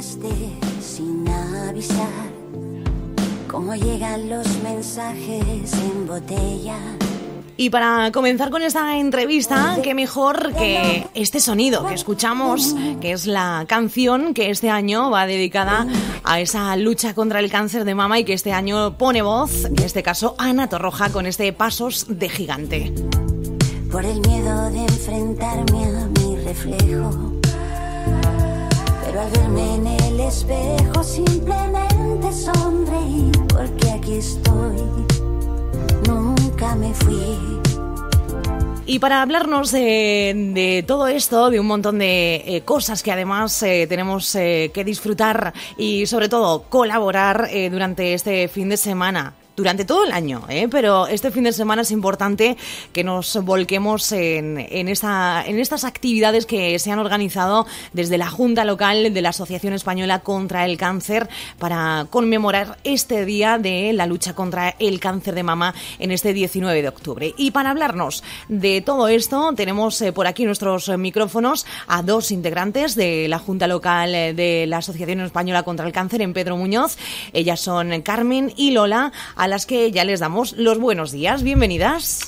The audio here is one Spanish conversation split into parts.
sin avisar. llegan los mensajes en botella. Y para comenzar con esta entrevista, qué mejor que este sonido que escuchamos, que es la canción que este año va dedicada a esa lucha contra el cáncer de mama y que este año pone voz, en este caso Ana Torroja, con este Pasos de Gigante. Por el miedo de enfrentarme a mi reflejo pero verme en el espejo simplemente sonreí, porque aquí estoy, nunca me fui. Y para hablarnos de, todo esto, de un montón de eh, cosas que además eh, tenemos eh, que disfrutar y sobre todo colaborar durante este fin de semana durante todo el año, ¿eh? pero este fin de semana es importante que nos volquemos en, en, esta, en estas actividades que se han organizado desde la Junta Local de la Asociación Española contra el Cáncer para conmemorar este día de la lucha contra el cáncer de mama en este 19 de octubre. Y para hablarnos de todo esto, tenemos eh, por aquí nuestros micrófonos a dos integrantes de la Junta Local eh, de la Asociación Española contra el Cáncer en Pedro Muñoz. Ellas son Carmen y Lola. A a las que ya les damos los buenos días. Bienvenidas.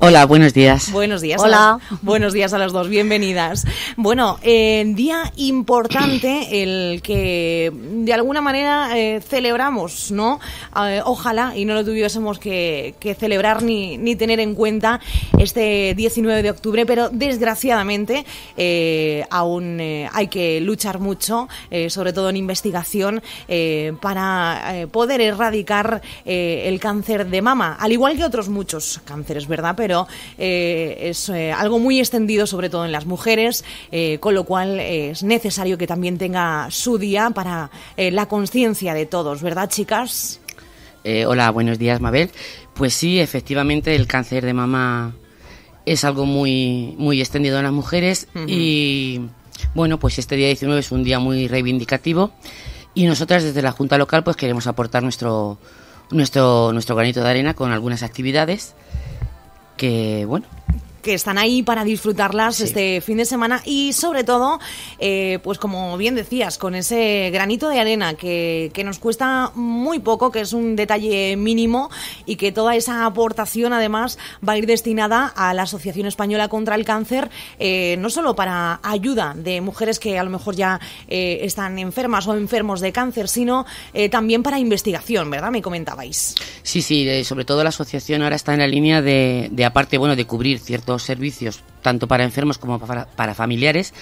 Hola, buenos días. Buenos días. Hola. buenos días a las dos, bienvenidas. Bueno, día importante el que de alguna manera eh, celebramos, ¿no? Eh, ojalá y no lo tuviésemos que, celebrar ni, ni, tener en cuenta este 19 de octubre, pero desgraciadamente eh, aún hay que luchar mucho, sobre todo en investigación, para poder erradicar el cáncer de mama, al igual que otros muchos cánceres, ¿verdad? pero eh, es eh, algo muy extendido, sobre todo en las mujeres, eh, con lo cual es necesario que también tenga su día para la conciencia de todos, ¿verdad, chicas? hola, buenos días, Mabel. Pues sí, efectivamente, el cáncer de mama es algo muy, muy extendido en las mujeres y bueno, pues este día 19 es un día muy reivindicativo y nosotras desde la Junta Local pues queremos aportar nuestro, nuestro, nuestro granito de arena con algunas actividades que, bueno, que están ahí para disfrutarlas este fin de semana y sobre todo, eh, pues como bien decías, con ese granito de arena que, nos cuesta muy poco, que es un detalle mínimo y que toda esa aportación además va a ir destinada a la Asociación Española contra el Cáncer, eh, no solo para ayuda de mujeres que a lo mejor ya eh, están enfermas o enfermos de cáncer, sino también para investigación, ¿verdad? Me comentabais. Sí, sí, sobre todo la asociación ahora está en la línea de, de aparte, bueno, de cubrir cierto dos servicios, tanto para enfermos como para, para familiares,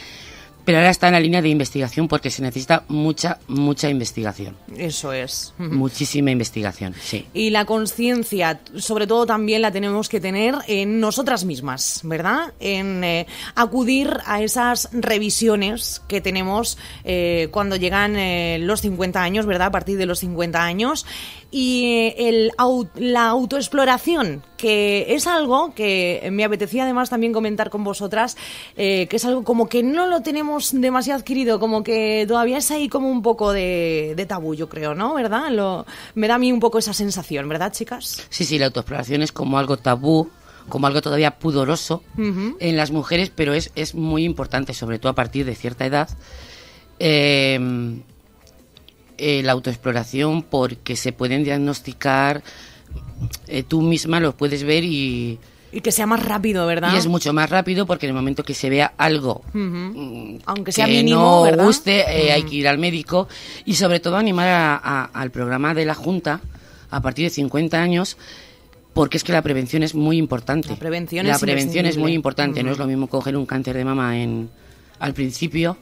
pero ahora está en la línea de investigación porque se necesita mucha, mucha investigación. Eso es. Muchísima investigación, sí. Y la conciencia, sobre todo también la tenemos que tener en nosotras mismas, ¿verdad? En eh, acudir a esas revisiones que tenemos eh, cuando llegan eh, los 50 años, ¿verdad? A partir de los 50 años. Y el, la autoexploración que es algo que me apetecía además también comentar con vosotras, eh, que es algo como que no lo tenemos demasiado adquirido, como que todavía es ahí como un poco de, tabú, yo creo, ¿no? ¿Verdad? Lo, me da a mí un poco esa sensación, ¿verdad, chicas? Sí, sí, la autoexploración es como algo tabú, como algo todavía pudoroso en las mujeres, pero es, muy importante, sobre todo a partir de cierta edad, em, eh, la autoexploración porque se pueden diagnosticar eh, tú misma los puedes ver y... Y que sea más rápido, ¿verdad? Y es mucho más rápido porque en el momento que se vea algo mm, aunque sea mínimo, no ¿verdad? guste, eh, hay que ir al médico y sobre todo animar al programa de la Junta a partir de 50 años porque es que la prevención es muy importante. La prevención, la es, prevención es muy importante. No es lo mismo coger un cáncer de mama en, al principio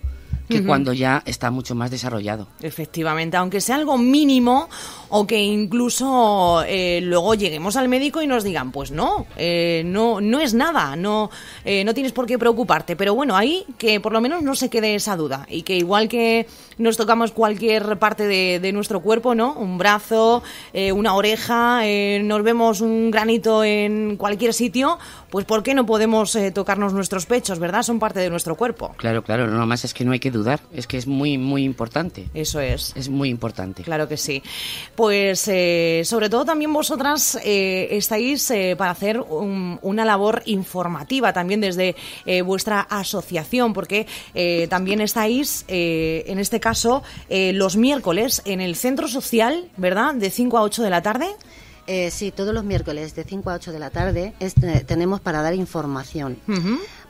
que cuando ya está mucho más desarrollado. Efectivamente, aunque sea algo mínimo o que incluso eh, luego lleguemos al médico y nos digan, pues no, eh, no, no es nada, no, eh, no tienes por qué preocuparte. Pero bueno, ahí que por lo menos no se quede esa duda y que igual que nos tocamos cualquier parte de, nuestro cuerpo, ¿no? Un brazo, una oreja, nos vemos un granito en cualquier sitio, pues ¿por qué no podemos tocarnos nuestros pechos, verdad? Son parte de nuestro cuerpo. Claro, claro, lo más es que no hay que dudar, es que es muy, muy importante. Eso es. Es muy importante. Claro que sí. Pues eh, sobre todo también vosotras eh, estáis eh, para hacer una labor informativa también desde vuestra asociación, porque también estáis, en este caso, los miércoles en el centro social, ¿verdad? De 5 a 8 de la tarde. si sí, todos los miércoles de 5 a 8 de la tarde tenemos para dar información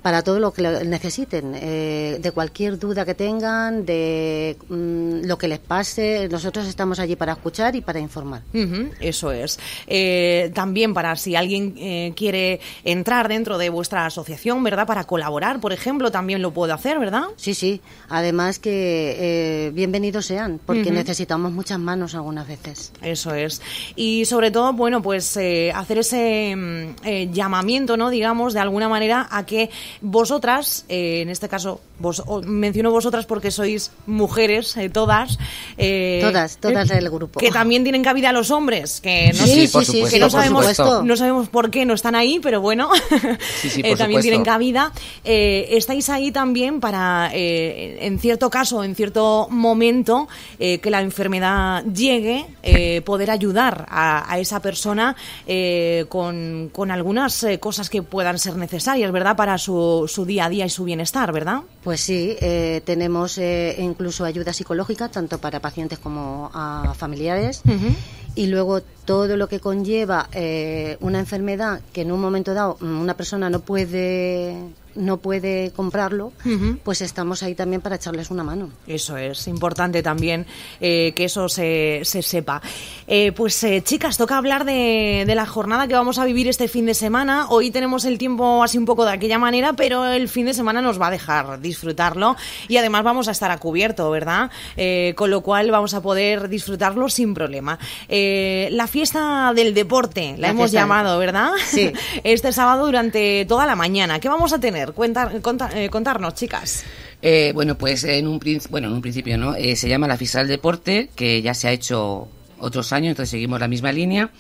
para todo lo que necesiten, eh, de cualquier duda que tengan, de mm, lo que les pase. Nosotros estamos allí para escuchar y para informar. eso es. Eh, también para si alguien eh, quiere entrar dentro de vuestra asociación, ¿verdad? Para colaborar, por ejemplo, también lo puedo hacer, ¿verdad? Sí, sí. Además que bienvenidos sean, porque necesitamos muchas manos algunas veces. Eso es. Y sobre todo, bueno, pues hacer ese mm, llamamiento, ¿no? Digamos, de alguna manera a que vosotras, eh, en este caso, vos, menciono vosotras porque sois mujeres eh, todas. Eh, todas, todas del grupo. Que también tienen cabida los hombres, que no, sabemos, no sabemos por qué no están ahí, pero bueno, también tienen cabida. estáis ahí también para, en cierto caso, en cierto momento, que la enfermedad llegue, poder ayudar a, esa persona con, con, algunas cosas que puedan ser necesarias, ¿verdad? Para su su, día a día y su bienestar, ¿verdad? Pues sí, eh, tenemos eh, incluso ayuda psicológica, tanto para pacientes como a familiares. Y luego todo lo que conlleva eh, una enfermedad que en un momento dado mm, una persona no puede no puede comprarlo, pues estamos ahí también para echarles una mano. Eso es importante también eh, que eso se, sepa. Eh, pues eh, chicas, toca hablar de, la jornada que vamos a vivir este fin de semana. Hoy tenemos el tiempo así un poco de aquella manera, pero el fin de semana nos va a dejar disfrutarlo y además vamos a estar a cubierto, ¿verdad? con lo cual vamos a poder disfrutarlo sin problema. la fiesta del deporte, la, la hemos llamado, ¿verdad? Sí. Este sábado durante toda la mañana. ¿Qué vamos a tener? Eh, contarnos, chicas. Eh, bueno, pues en un, bueno, en un principio eh, se llama la Fiscal Deporte, que ya se ha hecho otros años, entonces seguimos la misma línea.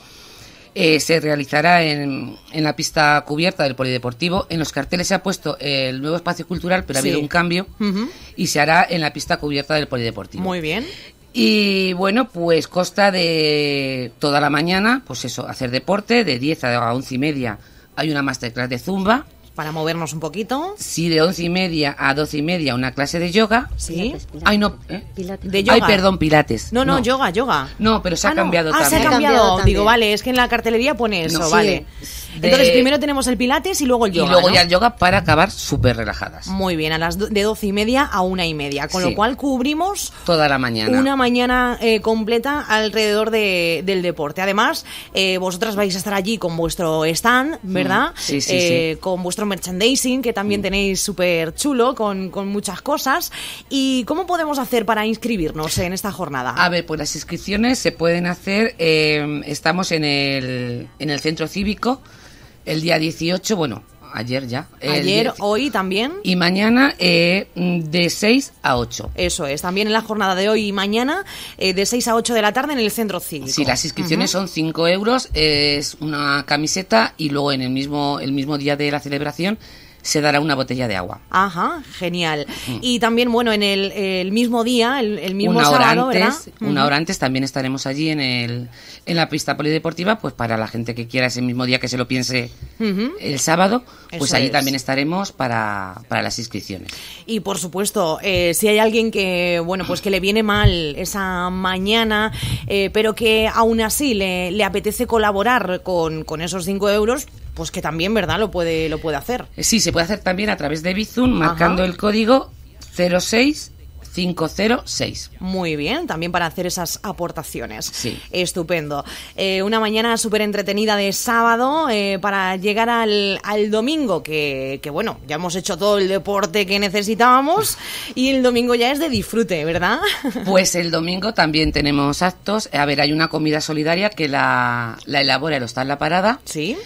se realizará en, la pista cubierta del Polideportivo. En los carteles se ha puesto el nuevo espacio cultural, pero ha habido un cambio y se hará en la pista cubierta del Polideportivo. Muy bien. Y bueno, pues Costa de toda la mañana, pues eso, hacer deporte, de 10 a 11 y media hay una masterclass de zumba para movernos un poquito. Sí, de once y media a doce y media una clase de yoga. Sí. Ay, no. ¿eh? Ay, perdón, pilates. No, no, yoga, yoga. No, pero se ha ah, cambiado no. ah, se ha cambiado. Digo, vale, es que en la cartelería pone eso, vale. Entonces, primero tenemos el pilates y luego el yoga. Y luego ya el yoga para acabar súper relajadas. Muy bien, a las de doce y media a una y media. Con lo cual cubrimos. Toda la mañana. Una mañana eh, completa alrededor de, del deporte. Además, eh, vosotras vais a estar allí con vuestro stand, mm. ¿verdad? Sí, sí, sí. Con vuestro merchandising, que también mm. tenéis súper chulo con, con, muchas cosas. ¿Y cómo podemos hacer para inscribirnos en esta jornada? A ver, pues las inscripciones se pueden hacer, eh, estamos en el, en el centro cívico el día 18, bueno, ayer ya. Ayer, hoy también. Y mañana eh, de 6 a 8. Eso es, también en la jornada de hoy y mañana eh, de 6 a 8 de la tarde en el centro cívico. Sí, las inscripciones son 5 euros, es una camiseta y luego en el mismo, el mismo día de la celebración se dará una botella de agua. Ajá, genial. Y también, bueno, en el, mismo día, el, mismo una sábado, antes, Una hora antes también estaremos allí en, el, en la pista polideportiva, pues para la gente que quiera ese mismo día que se lo piense el sábado, pues allí también estaremos para, las inscripciones. Y por supuesto, eh, si hay alguien que, bueno, pues que le viene mal esa mañana, eh, pero que aún así le, apetece colaborar con, con esos cinco euros, pues que también, ¿verdad? Lo puede, lo puede hacer. Sí, se puede hacer también a través de Bizum, marcando el código 06506. Muy bien, también para hacer esas aportaciones. Sí. Estupendo. Eh, una mañana súper entretenida de sábado eh, para llegar al, al domingo, que, que, bueno, ya hemos hecho todo el deporte que necesitábamos y el domingo ya es de disfrute, ¿verdad? Pues el domingo también tenemos actos. A ver, hay una comida solidaria que la, la elabora el Hostal La Parada. Sí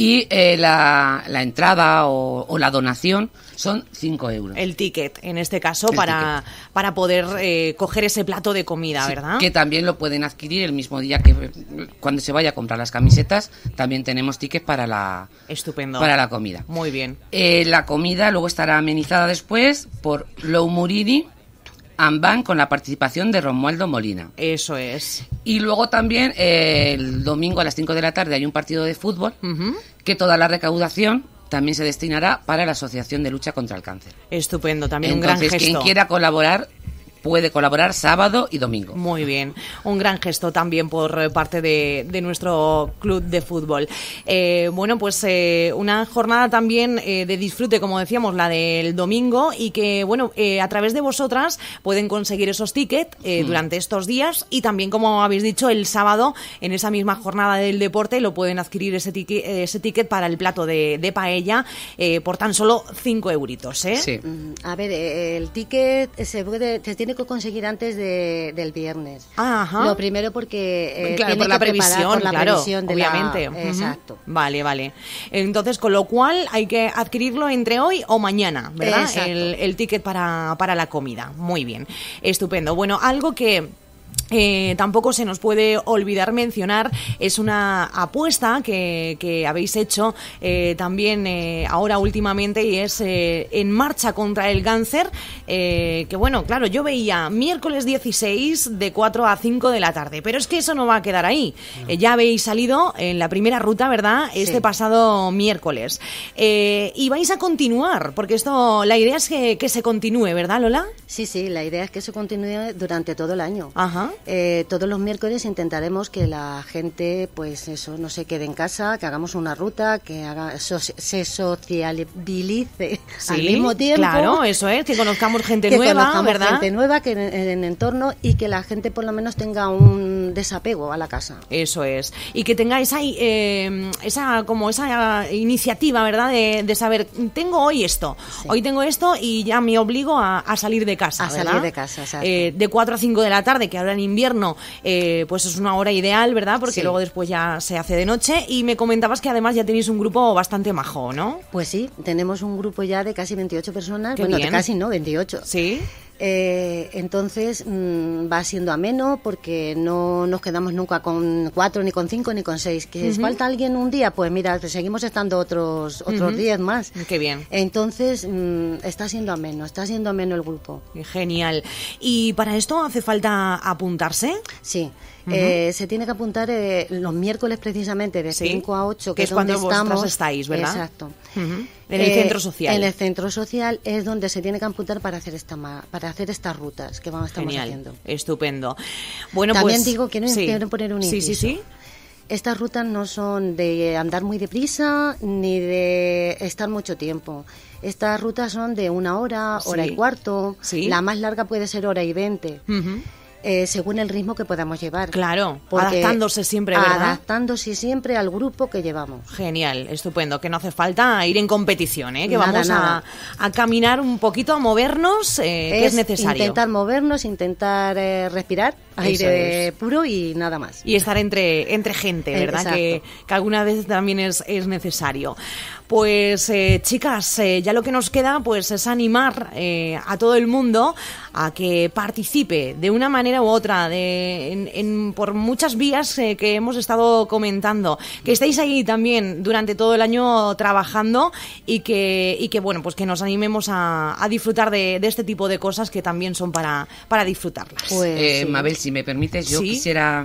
y eh, la, entrada o, la donación son 5 euros. El ticket, en este caso, para, para poder eh, coger ese plato de comida, ¿verdad? Que también lo pueden adquirir el mismo día que cuando se vaya a comprar las camisetas, también tenemos tickets para la, Estupendo. Para la comida. Muy bien. Eh, la comida luego estará amenizada después por Low Muridi, Amban con la participación de Romualdo Molina. Eso es. Y luego también eh, el domingo a las 5 de la tarde hay un partido de fútbol que toda la recaudación también se destinará para la Asociación de Lucha contra el Cáncer. Estupendo, también un gran gesto. quien quiera colaborar puede colaborar sábado y domingo. Muy bien, un gran gesto también por parte de, nuestro club de fútbol. Eh, bueno, pues eh, una jornada también eh, de disfrute, como decíamos, la del domingo y que, bueno, a través de vosotras pueden conseguir esos tickets hmm. durante estos días y también, como habéis dicho, el sábado en esa misma jornada del deporte lo pueden adquirir ese, ese ticket para el plato de, paella por tan solo 5 euritos. Mm, a ver, el ticket se puede, se tiene que conseguir antes del viernes. Ajá. Lo primero porque eh, por, la previsión, la claro, previsión, obviamente. exacto. Vale, vale. Entonces, con lo cual hay que adquirirlo entre hoy o mañana, ¿verdad? El, el, ticket para, para la comida. Muy bien. Estupendo. Bueno, algo que eh, tampoco se nos puede olvidar mencionar, es una apuesta que, habéis hecho eh, también eh, ahora últimamente y es En Marcha contra el Cáncer, que bueno, claro, yo veía miércoles 16 de 4 a 5 de la tarde, pero es que eso no va a quedar ahí. ya habéis salido en la primera ruta, ¿verdad? Este pasado miércoles. y vais a continuar, porque esto, la idea es que, que se continúe, ¿verdad, Lola? Sí, sí, la idea es que se continúe durante todo el año. Ajá. Eh, todos los miércoles intentaremos que la gente, pues eso, no se quede en casa, que hagamos una ruta, que haga, se sociabilice al mismo tiempo. Claro, eso es, que conozcamos gente nueva, ¿verdad? Gente nueva que en, en el entorno y que la gente por lo menos tenga un desapego a la casa. Eso es. Y que tenga esa, eh, esa como esa iniciativa, ¿verdad? De, saber, tengo hoy esto, hoy tengo esto y ya me obligo a, salir de casa. A salir de casa, eh, De 4 a 5 de la tarde, que ahora en invierno, eh, pues es una hora ideal, ¿verdad? Porque luego después ya se hace de noche. Y me comentabas que además ya tenéis un grupo bastante majo, ¿no? Pues sí, tenemos un grupo ya de casi 28 personas. bueno, casi no, 28. Sí. Eh, entonces mm, va siendo ameno porque no nos quedamos nunca con cuatro, ni con cinco, ni con seis. ¿Que falta alguien un día? Pues mira, seguimos estando otros otros diez más. Qué bien. Entonces mm, está siendo ameno, está siendo ameno el grupo. Genial. ¿Y para esto hace falta apuntarse? Sí. Eh, se tiene que apuntar eh, los miércoles precisamente de 5 a 8, que, es cuando estamos. estáis, ¿verdad? Exacto. En el eh, centro social. En el centro social es donde se tiene que apuntar para hacer esta para hacer estas rutas que vamos estamos Genial. haciendo. Estupendo. Bueno, También pues, digo que no sí. quiero poner un Sí, sí, sí. Estas rutas no son de andar muy deprisa ni de estar mucho tiempo. Estas rutas son de una hora, hora y cuarto. La más larga puede ser hora y veinte. Eh, según el ritmo que podamos llevar. Claro, adaptándose siempre, ¿verdad? Adaptándose siempre al grupo que llevamos. Genial, estupendo, que no hace falta ir en competición, ¿eh? que vamos A, caminar un poquito, a movernos, eh, es necesario. Intentar movernos, intentar respirar aire puro y nada más. Y estar entre, entre gente, ¿verdad? Que, que, alguna vez también es, es necesario. Pues eh, chicas, eh, ya lo que nos queda pues es animar eh, a todo el mundo a que participe de una manera u otra, de, por muchas vías que hemos estado comentando, que estéis ahí también durante todo el año trabajando y que, que bueno, pues que nos animemos a, disfrutar de, este tipo de cosas que también son para, para disfrutarlas. Pues Mabel, si me permites, yo quisiera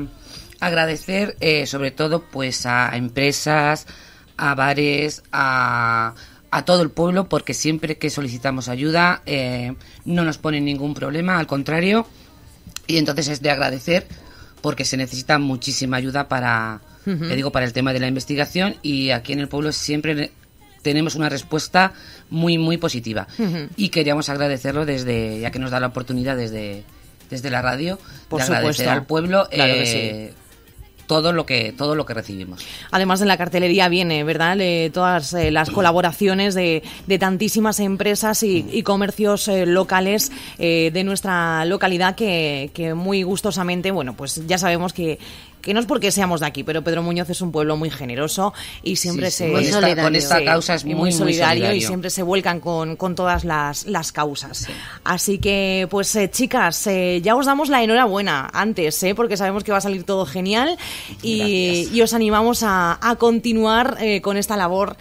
agradecer sobre todo pues a empresas, a bares, a, a todo el pueblo, porque siempre que solicitamos ayuda eh, no nos ponen ningún problema, al contrario, y entonces es de agradecer porque se necesita muchísima ayuda para, le digo, para el tema de la investigación y aquí en el pueblo siempre tenemos una respuesta muy, muy positiva. Y queríamos agradecerlo desde, ya que nos da la oportunidad desde, desde la radio, Por agradecer al pueblo eh, todo lo que todo lo que recibimos. Además en la cartelería viene, ¿verdad? Eh, todas las colaboraciones de, de, tantísimas empresas y, comercios eh, locales eh, de nuestra localidad que, que, muy gustosamente, bueno, pues ya sabemos que que no es porque seamos de aquí, pero Pedro Muñoz es un pueblo muy generoso y siempre se... Con con causa es muy, solidario, y siempre se vuelcan con, todas las, las causas. Así que, pues eh, chicas, eh, ya os damos la enhorabuena antes, eh, porque sabemos que va a salir todo genial y, os animamos a, continuar con esta labor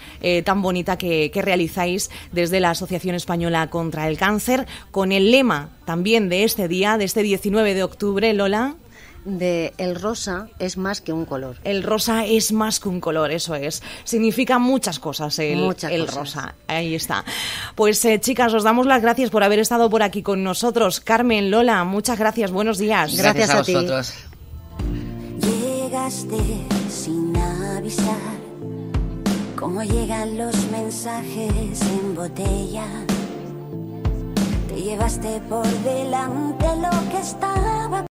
tan bonita que, que realizáis desde la Asociación Española contra el Cáncer, con el lema también de este día, de este 19 de octubre, Lola de el rosa es más que un color. El rosa es más que un color, eso es. Significa muchas cosas el, rosa. Ahí está. Pues eh, chicas, os damos las gracias por haber estado por aquí con nosotros. Carmen, Lola, muchas gracias. Buenos días. Gracias, a, vosotros. Llegaste sin avisar, cómo llegan los mensajes en botella. Te llevaste por delante lo que estaba.